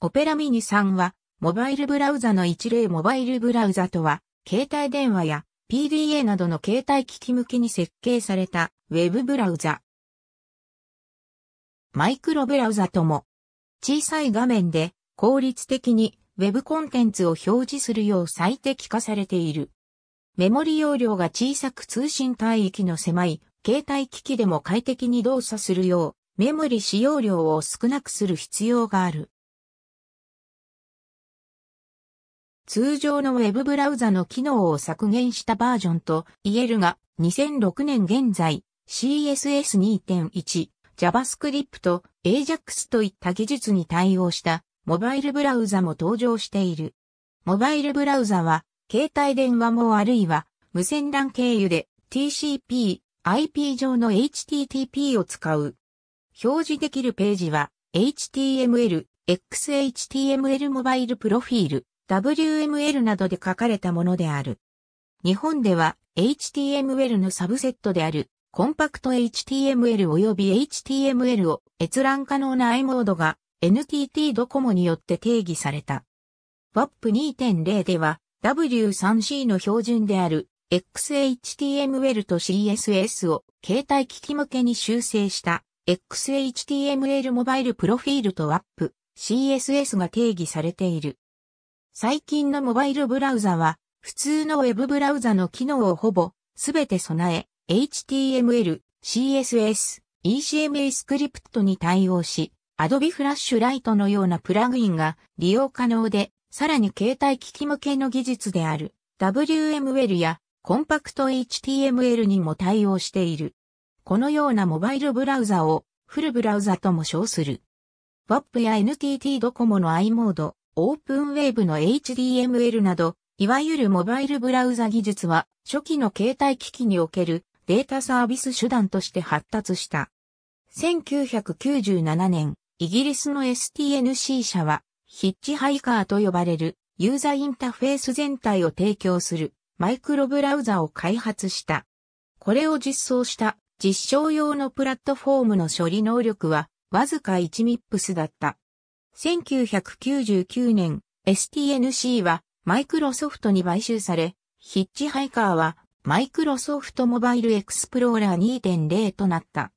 オペラミニ3は、モバイルブラウザの一例モバイルブラウザとは、携帯電話や PDA などの携帯機器向けに設計されたウェブブラウザ。マイクロブラウザとも、小さい画面で効率的にウェブコンテンツを表示するよう最適化されている。メモリ容量が小さく通信帯域の狭い携帯機器でも快適に動作するようメモリ使用量を少なくする必要がある。通常のウェブブラウザの機能を削減したバージョンと言えるが、2006年現在、CSS2.1、JavaScript、AJAX といった技術に対応したモバイルブラウザも登場している。モバイルブラウザは、携帯電話もあるいは、無線 LAN 経由で TCP、IP 上の HTTP を使う。表示できるページは、HTML、XHTML モバイルプロフィール、WML などで書かれたものである。日本では HTML のサブセットであるコンパクト HTML 及び HTML を閲覧可能な i モードが NTT ドコモによって定義された。WAP2.0 では W3C の標準である XHTML と CSS を携帯機器向けに修正した XHTML モバイルプロフィールと WAP、CSS が定義されている。最近のモバイルブラウザは、普通のウェブブラウザの機能をほぼ、すべて備え、HTML、CSS、ECMA スクリプトに対応し、Adobe Flash Lite のようなプラグインが利用可能で、さらに携帯機器向けの技術である WML やコンパクト HTML にも対応している。このようなモバイルブラウザをフルブラウザとも称する。WAP や NTT ドコモの i モード、オープンウェーブの h d m l など、いわゆるモバイルブラウザ技術は、初期の携帯機器におけるデータサービス手段として発達した。1997年、イギリスの STNC 社は、ヒッチハイカーと呼ばれるユーザーインターフェース全体を提供するマイクロブラウザを開発した。これを実装した実証用のプラットフォームの処理能力はわずか1ミップスだった。1999年、STNC はマイクロソフトに買収され、ヒッチハイカーはマイクロソフトモバイルエクスプローラー2.0となった。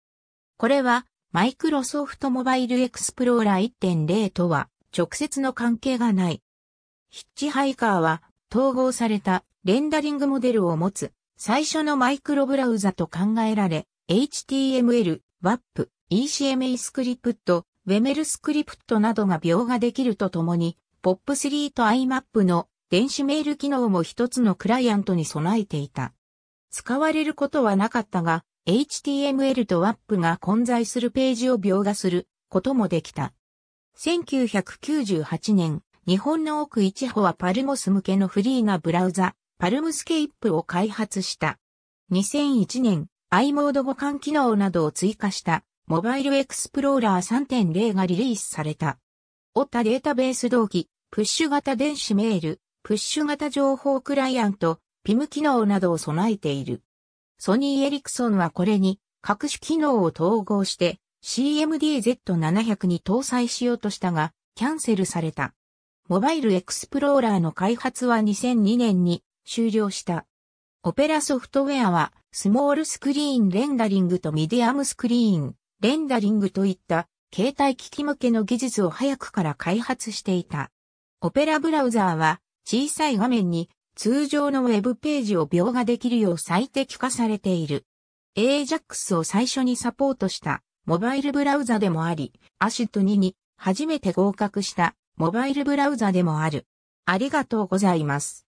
これはマイクロソフトモバイルエクスプローラー1.0とは直接の関係がない。ヒッチハイカーは統合されたレンダリングモデルを持つ最初のマイクロブラウザと考えられ、HTML、WAP、ECMA スクリプト、ェメルスクリプトなどが描画できるとともに、POP3 と IMAP の電子メール機能も一つのクライアントに備えていた。使われることはなかったが、HTML と WAP が混在するページを描画することもできた。1998年、日本の奥一歩はパルモス向けのフリーなブラウザ、パルムスケイプを開発した。2001年、i モード互換機能などを追加したモバイルエクスプローラー3.0がリリースされた。オタデータベース同期、プッシュ型電子メール、プッシュ型情報クライアント、PIM 機能などを備えている。ソニーエリクソンはこれに各種機能を統合して CMDZ700 に搭載しようとしたが、キャンセルされた。モバイルエクスプローラーの開発は2002年に終了した。オペラソフトウェアはスモールスクリーンレンダリングとミディアムスクリーン、レンダリングといった携帯機器向けの技術を早くから開発していた。オペラブラウザーは小さい画面に通常のウェブページを描画できるよう最適化されている。AJAX を最初にサポートしたモバイルブラウザでもあり、アシット2に初めて合格したモバイルブラウザでもある。ありがとうございます。